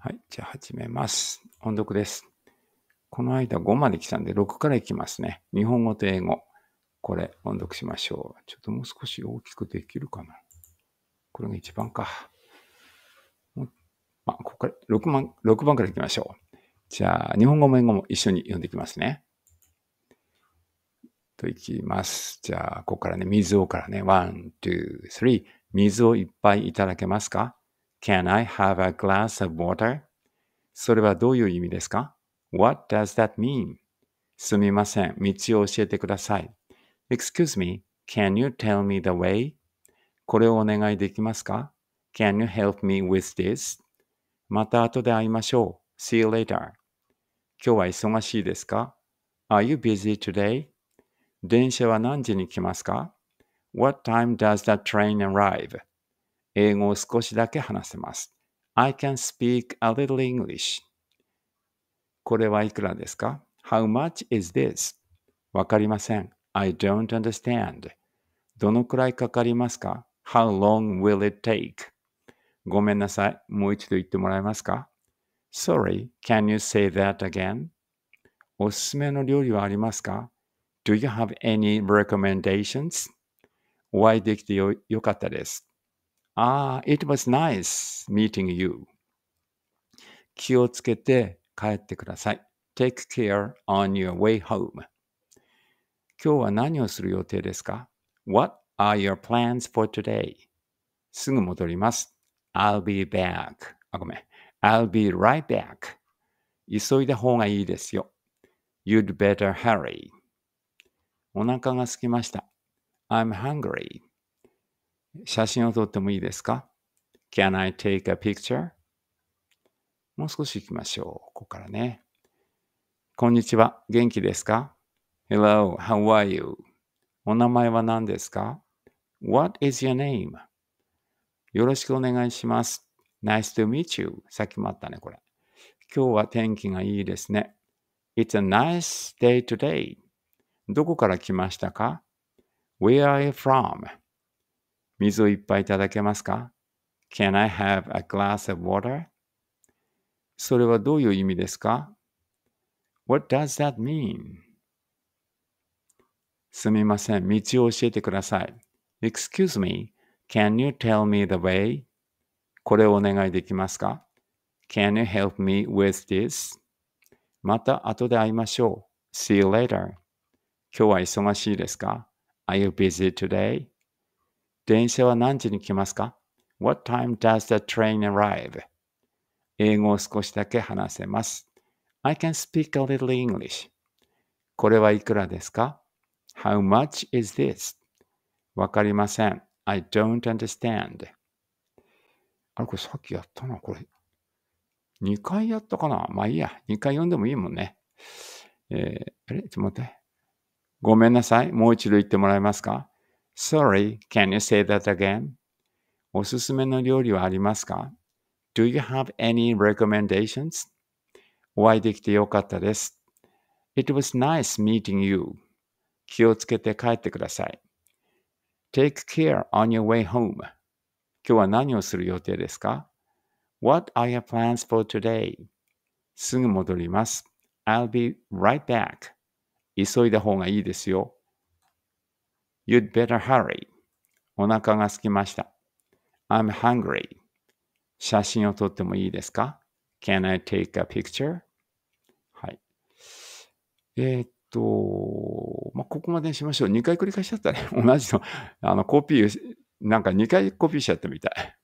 はい。じゃあ始めます。音読です。この間5まで来たんで6からいきますね。日本語と英語。これ音読しましょう。ちょっともう少し大きくできるかな。これが一番か。まあ、ここから6番 ,6 番からいきましょう。じゃあ、日本語も英語も一緒に読んでいきますね。といきます。じゃあ、ここからね、水をからね、ワン、ツー、スリー。水をいっぱいいただけますか Can I have a glass of water? それはどういう意味ですか ?What does that mean? すみません。道を教えてください。Excuse me, can you tell me the way? これをお願いできますか ?Can you help me with this? また後で会いましょう。See you later. 今日は忙しいですか ?Are you busy today? 電車は何時に来ますか ?What time does that train arrive? 英語を少しだけ話せます。I can speak a little English. これはいくらですか ?How much is this? わかりません。I don't understand. どのくらいかかりますか ?How long will it take? ごめんなさい。もう一度言ってもらえますか ?Sorry, can you say that again? おすすめの料理はありますか ?Do you have any recommendations? お会いできてよよかったです。ああ、it was nice meeting you. 気をつけて帰ってください。Take care on your way home. 今日は何をする予定ですか ?What are your plans for today? すぐ戻ります。I'll be back. あ、ごめん。I'll be right back. 急いだ方がいいですよ。You'd better hurry. お腹が空きました。I'm hungry. 写真を撮ってもいいですか ?Can I take a picture? もう少し行きましょう。ここからね。こんにちは。元気ですか ?Hello, how are you? お名前は何ですか ?What is your name? よろしくお願いします。Nice to meet you. さっきもあったね、これ。今日は天気がいいですね。It's a nice day today. どこから来ましたか ?Where are you from? 水をいっぱいいただけますか ?Can I have a glass of water? それはどういう意味ですか ?What does that mean? すみません、道を教えてください。Excuse me, can you tell me the way? これをお願いできますか ?Can you help me with this? また後で会いましょう。See you later. 今日は忙しいですか ?Are you busy today? 電車は何時に来ますか ?What time does the train arrive? 英語を少しだけ話せます。I can speak a little English. これはいくらですか ?How much is this? わかりません。I don't understand. あれ、これさっきやったな、これ。2回やったかなまあいいや。2回読んでもいいもんね。えー、あれちょっと待って。ごめんなさい。もう一度言ってもらえますか Sorry, can you say that again? おすすめの料理はありますか ?Do you have any recommendations? お会いできてよかったです。It was nice meeting you. 気をつけて帰ってください。Take care on your way home. 今日は何をする予定ですか ?What are your plans for today? すぐ戻ります。I'll be right back. 急いだ方がいいですよ。You'd better hurry. お腹が空きました。I'm hungry. 写真を撮ってもいいですか ?Can I take a picture? はい。えー、っと、まあ、ここまでにしましょう。2回繰り返しちゃったね。同じの、あの、コピー、なんか2回コピーしちゃったみたい。